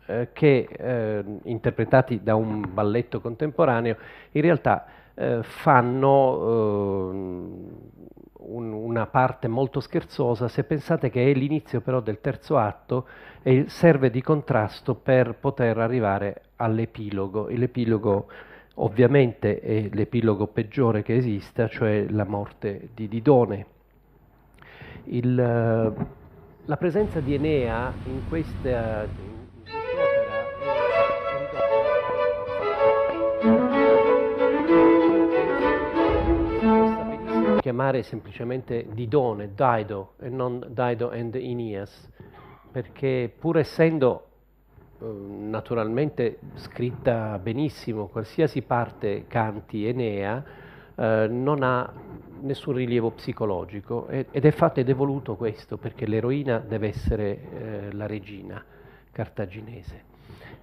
eh, che eh, interpretati da un balletto contemporaneo in realtà eh, fanno eh, un, una parte molto scherzosa se pensate che è l'inizio però del terzo atto e serve di contrasto per poter arrivare all'epilogo. E l'epilogo ovviamente è l'epilogo peggiore che esista, cioè la morte di Didone. Il, eh, la presenza di Enea in questa, in chiamare semplicemente Didone, Dido, e non Dido and Aeneas, perché pur essendo eh, naturalmente scritta benissimo, qualsiasi parte canti Enea, eh, non ha nessun rilievo psicologico ed, ed è fatto ed è voluto questo perché l'eroina deve essere eh, la regina cartaginese.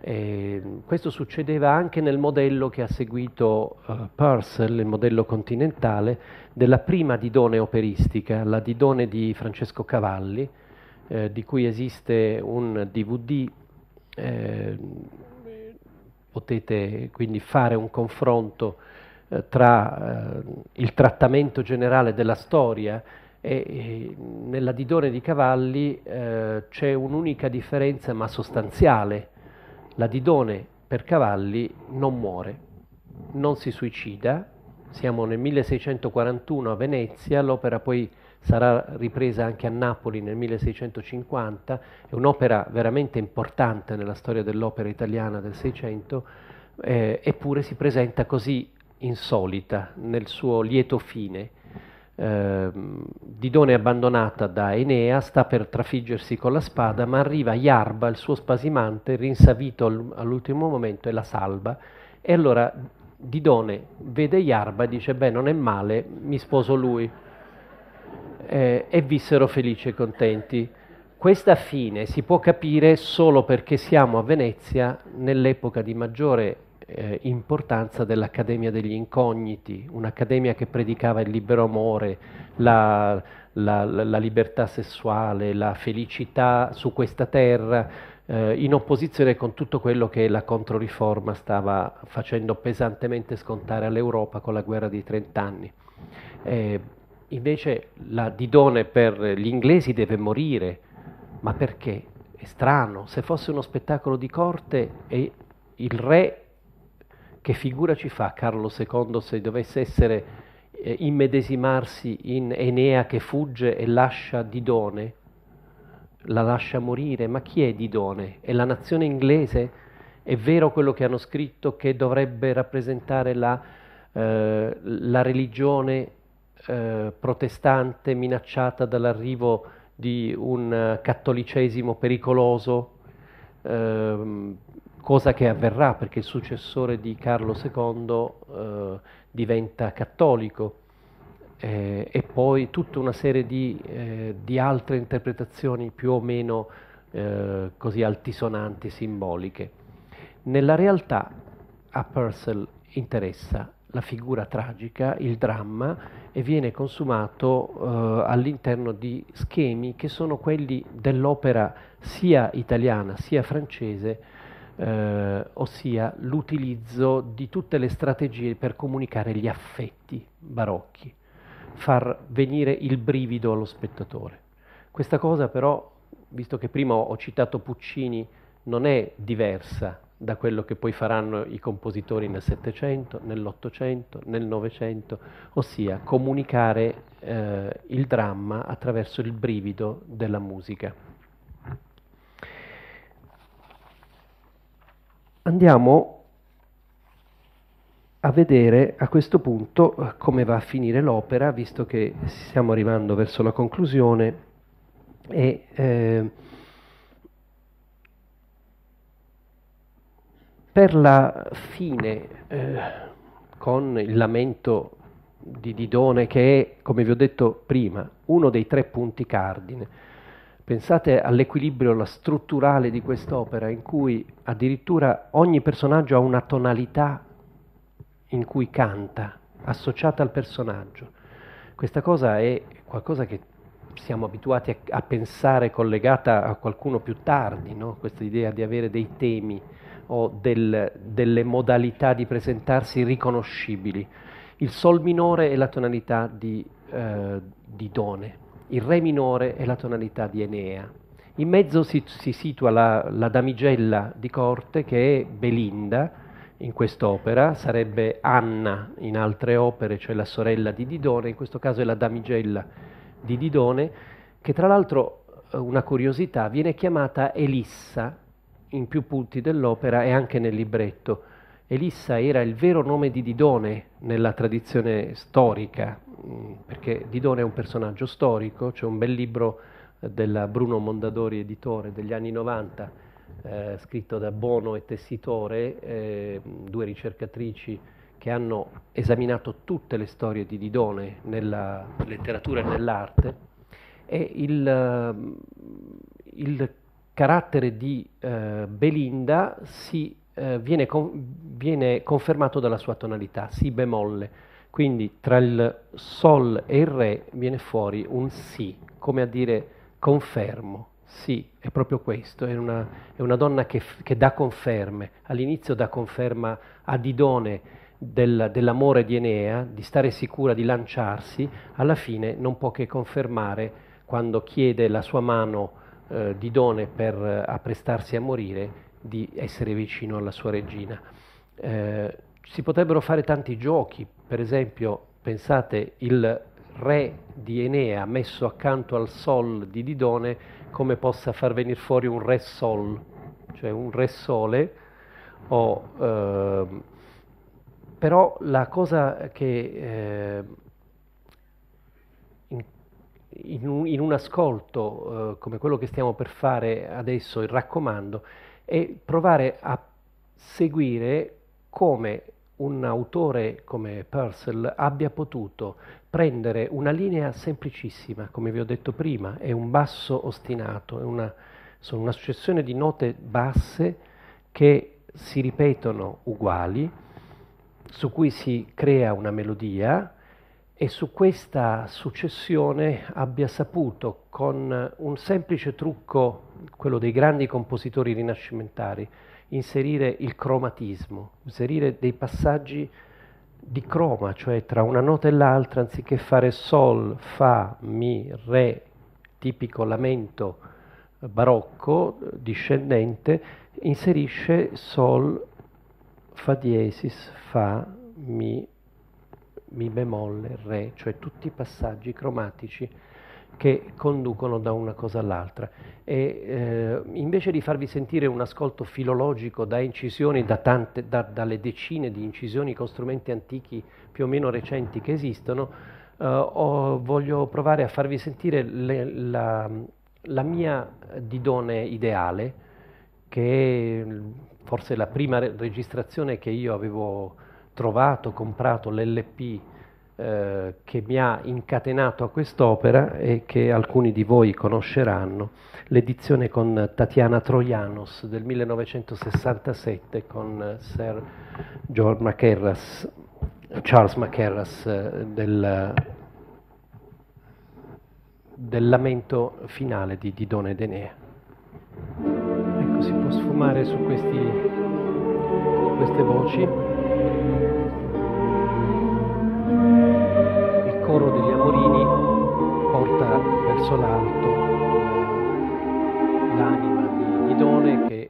E ehm, questo succedeva anche nel modello che ha seguito uh, Purcell, il modello continentale, della prima didone operistica, la didone di Francesco Cavalli, eh, di cui esiste un DVD. Eh, potete quindi fare un confronto eh, tra eh, il trattamento generale della storia e, e nella didone di Cavalli eh, c'è un'unica differenza ma sostanziale la Didone per cavalli non muore, non si suicida, siamo nel 1641 a Venezia, l'opera poi sarà ripresa anche a Napoli nel 1650, è un'opera veramente importante nella storia dell'opera italiana del Seicento, eh, eppure si presenta così insolita nel suo lieto fine eh, Didone abbandonata da Enea sta per trafiggersi con la spada, ma arriva Iarba, il suo spasimante, rinsavito all'ultimo momento e la salva. E allora Didone vede Iarba e dice, beh non è male, mi sposo lui. Eh, e vissero felici e contenti. Questa fine si può capire solo perché siamo a Venezia nell'epoca di maggiore eh, importanza dell'Accademia degli Incogniti, un'accademia che predicava il libero amore, la, la, la libertà sessuale, la felicità su questa terra, eh, in opposizione con tutto quello che la Controriforma stava facendo pesantemente scontare all'Europa con la guerra dei trent'anni. Eh, invece la Didone per gli inglesi deve morire, ma perché? È strano, se fosse uno spettacolo di corte e il re che figura ci fa Carlo II se dovesse essere eh, immedesimarsi in Enea che fugge e lascia Didone? La lascia morire, ma chi è Didone? È la nazione inglese? È vero quello che hanno scritto che dovrebbe rappresentare la, eh, la religione eh, protestante minacciata dall'arrivo di un eh, cattolicesimo pericoloso? Ehm, cosa che avverrà perché il successore di Carlo II eh, diventa cattolico eh, e poi tutta una serie di, eh, di altre interpretazioni più o meno eh, così altisonanti, simboliche. Nella realtà a Purcell interessa la figura tragica, il dramma e viene consumato eh, all'interno di schemi che sono quelli dell'opera sia italiana sia francese eh, ossia l'utilizzo di tutte le strategie per comunicare gli affetti barocchi, far venire il brivido allo spettatore. Questa cosa però, visto che prima ho citato Puccini, non è diversa da quello che poi faranno i compositori nel Settecento, nell'Ottocento, nel Novecento, ossia comunicare eh, il dramma attraverso il brivido della musica. andiamo a vedere a questo punto eh, come va a finire l'opera, visto che stiamo arrivando verso la conclusione e eh, per la fine eh, con il lamento di Didone che è, come vi ho detto prima, uno dei tre punti cardine Pensate all'equilibrio strutturale di quest'opera in cui addirittura ogni personaggio ha una tonalità in cui canta, associata al personaggio. Questa cosa è qualcosa che siamo abituati a, a pensare collegata a qualcuno più tardi, no? questa idea di avere dei temi o del, delle modalità di presentarsi riconoscibili. Il sol minore è la tonalità di, eh, di done, il re minore è la tonalità di Enea. In mezzo si, si situa la, la, damigella di corte che è Belinda in quest'opera, sarebbe Anna in altre opere, cioè la sorella di Didone, in questo caso è la damigella di Didone, che tra l'altro, eh, una curiosità, viene chiamata Elissa in più punti dell'opera e anche nel libretto Elissa era il vero nome di Didone nella tradizione storica, mm, perché Didone è un personaggio storico, c'è un bel libro eh, del Bruno Mondadori editore degli anni 90, eh, scritto da Bono e Tessitore, eh, due ricercatrici che hanno esaminato tutte le storie di Didone nella letteratura e nell'arte, e il, mm, il carattere di eh, Belinda si eh, viene, con, viene confermato dalla sua tonalità, Si bemolle. Quindi tra il Sol e il Re viene fuori un Si, come a dire confermo. Sì, è proprio questo, è una, è una donna che, che, dà conferme, all'inizio dà conferma a Didone del, dell'amore di Enea, di stare sicura, di lanciarsi, alla fine non può che confermare quando chiede la sua mano eh, Didone per eh, apprestarsi a morire, di essere vicino alla sua regina. Eh, si potrebbero fare tanti giochi, per esempio pensate il re di Enea messo accanto al sol di Didone come possa far venire fuori un re sol, cioè un re sole, o, eh, però la cosa che eh, in un, ascolto eh, come quello che stiamo per fare adesso, il raccomando, e provare a seguire come un autore come Purcell abbia potuto prendere una linea semplicissima, come vi ho detto prima, è un basso ostinato, una, sono una successione di note basse che si ripetono uguali, su cui si crea una melodia e su questa successione abbia saputo con un semplice trucco quello dei grandi compositori rinascimentali, inserire il cromatismo, inserire dei passaggi di croma, cioè tra una nota e l'altra, anziché fare sol, fa, mi, re, tipico lamento barocco, discendente, inserisce sol, fa diesis, fa, mi, mi bemolle, re, cioè tutti i passaggi cromatici che conducono da una cosa all'altra. E, eh, invece di farvi sentire un ascolto filologico da incisioni, da tante, da, dalle decine di incisioni con strumenti antichi più o meno recenti che esistono, eh, ho, voglio provare a farvi sentire le, la, la mia didone ideale, che è forse la prima registrazione che io avevo trovato, comprato l'LP eh, che mi ha incatenato a quest'opera e che alcuni di voi conosceranno, l'edizione con Tatiana Troianos del 1967 con eh, Sir McCarras, Charles McCarras eh, del, del, lamento finale di Didone ed Enea. Ecco, si può sfumare su, questi, su queste voci il coro degli Amorini porta verso l'alto l'anima di Didone che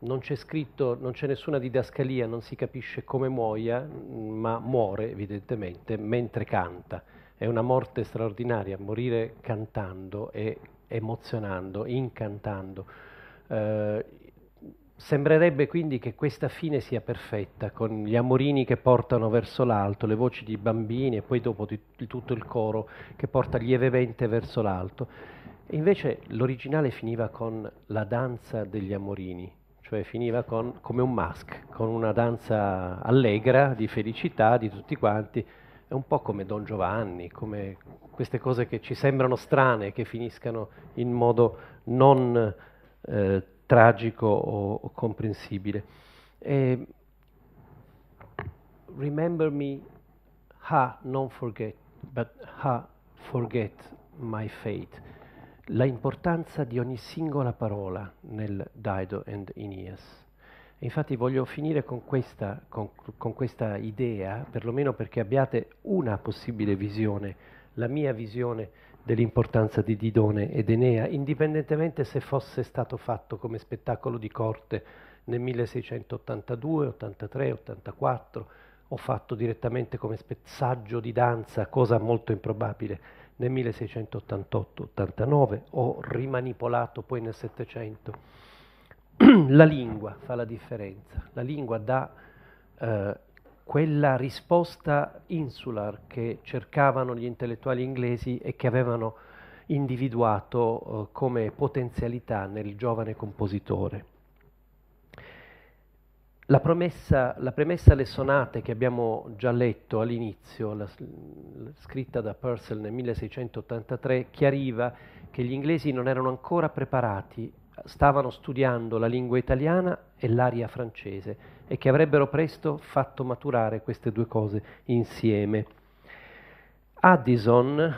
non c'è scritto, non c'è nessuna didascalia, non si capisce come muoia, ma muore evidentemente mentre canta. È una morte straordinaria, morire cantando e emozionando, incantando. Eh, Sembrerebbe quindi che questa fine sia perfetta, con gli amorini che portano verso l'alto, le voci di bambini e poi dopo di, di tutto il coro che porta lievemente verso l'alto. E invece l'originale finiva con la danza degli amorini, cioè finiva con, come un mask, con una danza allegra, di felicità di tutti quanti. È un po' come Don Giovanni, come queste cose che ci sembrano strane, che finiscano in modo non... Eh, tragico o, o comprensibile. E, remember me, ha, non forget, but ha, forget my fate. La importanza di ogni singola parola nel Dido and Aeneas. E infatti voglio finire con questa, con, con questa idea, perlomeno perché abbiate una possibile visione, la mia visione dell'importanza di Didone ed Enea, indipendentemente se fosse stato fatto come spettacolo di corte nel 1682, 83, 84 o fatto direttamente come saggio di danza, cosa molto improbabile, nel 1688-89 o rimanipolato poi nel 700. La lingua fa la differenza, la lingua dà eh, quella risposta insular che cercavano gli intellettuali inglesi e che avevano individuato eh, come potenzialità nel giovane compositore. La, promessa, la, premessa alle sonate che abbiamo già letto all'inizio, la, la, scritta da Purcell nel 1683, chiariva che gli inglesi non erano ancora preparati, stavano studiando la lingua italiana e l'aria francese e che avrebbero presto fatto maturare queste due cose insieme. Addison,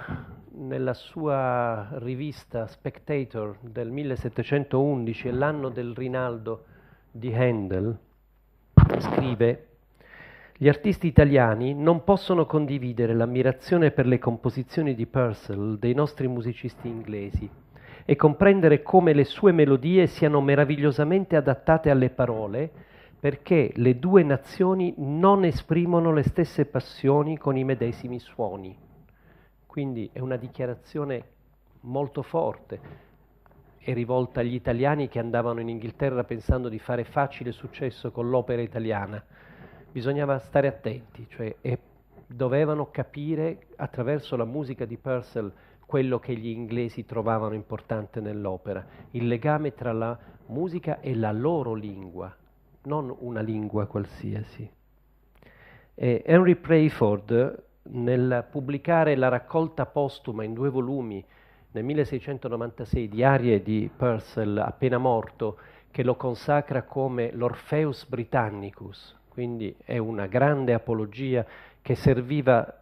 nella sua rivista Spectator del 1711, l'anno del Rinaldo di Handel, scrive gli artisti italiani non possono condividere l'ammirazione per le composizioni di Purcell dei nostri musicisti inglesi e comprendere come le sue melodie siano meravigliosamente adattate alle parole perché le due nazioni non esprimono le stesse passioni con i medesimi suoni. Quindi è una dichiarazione molto forte, è rivolta agli italiani che andavano in Inghilterra pensando di fare facile successo con l'opera italiana. Bisognava stare attenti, cioè e dovevano capire attraverso la musica di Purcell quello che gli inglesi trovavano importante nell'opera, il legame tra la musica e la loro lingua, non una lingua qualsiasi. E Henry Prayford, nel pubblicare la raccolta postuma in due volumi nel 1696 diarie di Purcell appena morto, che lo consacra come l'Orpheus Britannicus, quindi è una grande apologia che serviva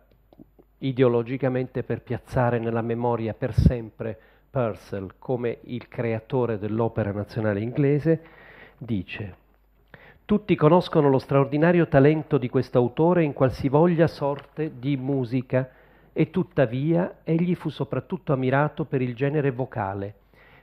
ideologicamente per piazzare nella memoria per sempre Purcell come il creatore dell'opera nazionale inglese, dice tutti conoscono lo straordinario talento di quest'autore in qualsivoglia sorte di musica e tuttavia egli fu soprattutto ammirato per il genere vocale,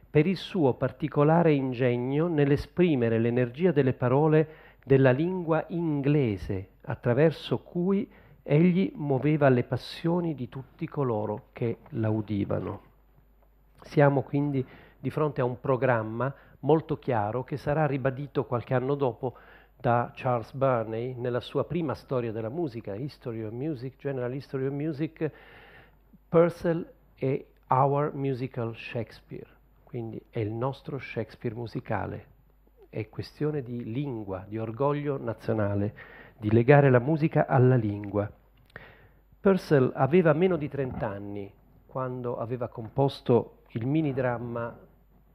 per il suo particolare ingegno nell'esprimere l'energia delle parole della lingua inglese, attraverso cui egli muoveva le passioni di tutti coloro che la udivano. Siamo quindi di fronte a un programma molto chiaro che sarà ribadito qualche anno dopo da Charles Burney nella sua prima storia della musica, History of Music, General History of Music, Purcell è Our Musical Shakespeare, quindi è il nostro Shakespeare musicale. È questione di lingua, di orgoglio nazionale, di legare la musica alla lingua. Purcell aveva meno di 30 anni quando aveva composto il mini dramma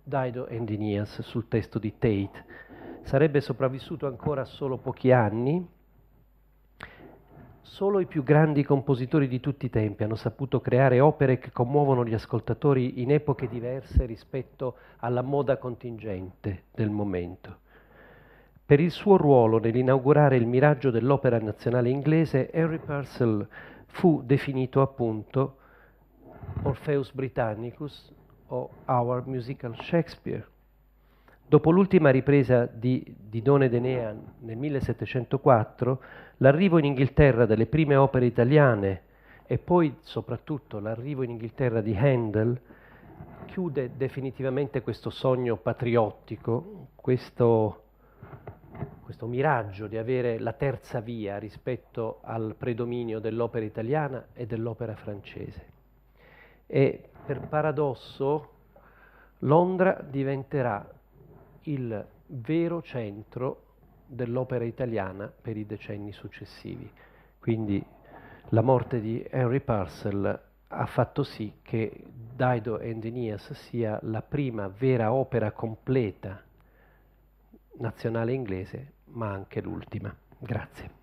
Dido Engineers sul testo di Tate. Sarebbe sopravvissuto ancora solo pochi anni. Solo i più grandi compositori di tutti i tempi hanno saputo creare opere che commuovono gli ascoltatori in epoche diverse rispetto alla moda contingente del momento. Per il suo ruolo nell'inaugurare il miraggio dell'opera nazionale inglese, Henry Purcell fu definito appunto Orpheus Britannicus o Our Musical Shakespeare. Dopo l'ultima ripresa di Didone Denea nel 1704, l'arrivo in Inghilterra delle prime opere italiane e poi soprattutto l'arrivo in Inghilterra di Handel chiude definitivamente questo sogno patriottico, questo, questo miraggio di avere la terza via rispetto al predominio dell'opera italiana e dell'opera francese. E per paradosso Londra diventerà il vero centro dell'opera italiana per i decenni successivi. Quindi la morte di Henry Purcell ha fatto sì che Dido and Aeneas sia la prima vera opera completa nazionale inglese, ma anche l'ultima. Grazie.